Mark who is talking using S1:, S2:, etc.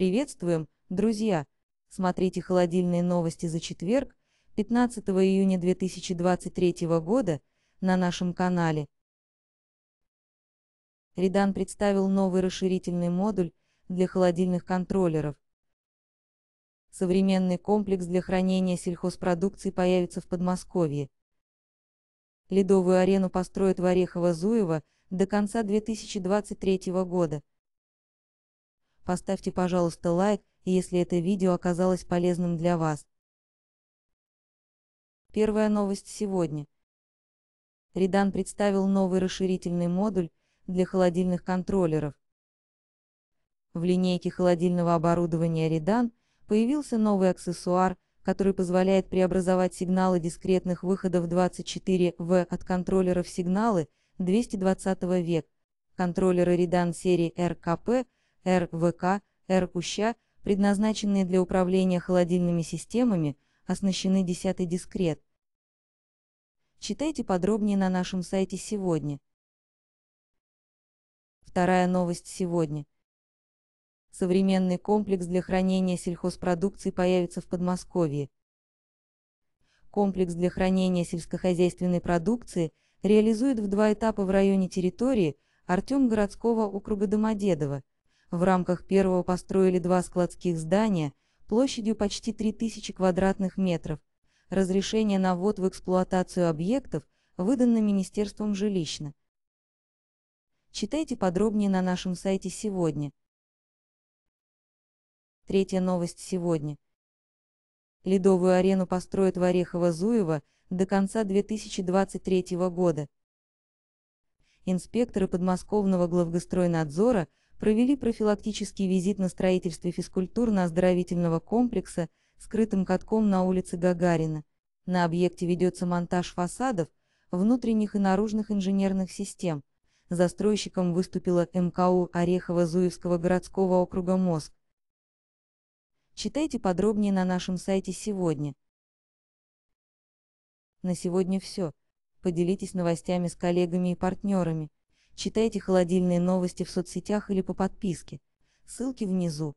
S1: Приветствуем, друзья! Смотрите холодильные новости за четверг, 15 июня 2023 года, на нашем канале. Редан представил новый расширительный модуль для холодильных контроллеров. Современный комплекс для хранения сельхозпродукции появится в Подмосковье. Ледовую арену построят в Орехово-Зуево до конца 2023 года поставьте, пожалуйста, лайк, если это видео оказалось полезным для вас. Первая новость сегодня. Редан представил новый расширительный модуль для холодильных контроллеров. В линейке холодильного оборудования Redan появился новый аксессуар, который позволяет преобразовать сигналы дискретных выходов 24 в от контроллеров сигналы 220 век. Контроллеры Redan серии RKP РВК, РКуща, предназначенные для управления холодильными системами, оснащены 10 дискрет. Читайте подробнее на нашем сайте сегодня. Вторая новость сегодня. Современный комплекс для хранения сельхозпродукции появится в Подмосковье. Комплекс для хранения сельскохозяйственной продукции реализует в два этапа в районе территории Артем городского округа Домодедово – в рамках первого построили два складских здания площадью почти 3000 квадратных метров. Разрешение на ввод в эксплуатацию объектов выдано Министерством жилищно. Читайте подробнее на нашем сайте сегодня. Третья новость сегодня. Ледовую арену построят в Орехово-Зуево до конца 2023 года. Инспекторы подмосковного главгостройнадзора провели профилактический визит на строительстве физкультурно-оздоровительного комплекса скрытым катком на улице Гагарина. На объекте ведется монтаж фасадов, внутренних и наружных инженерных систем. Застройщиком выступила МКУ Орехово-Зуевского городского округа МОСК. Читайте подробнее на нашем сайте сегодня. На сегодня все. Поделитесь новостями с коллегами и партнерами. Читайте холодильные новости в соцсетях или по подписке. Ссылки внизу.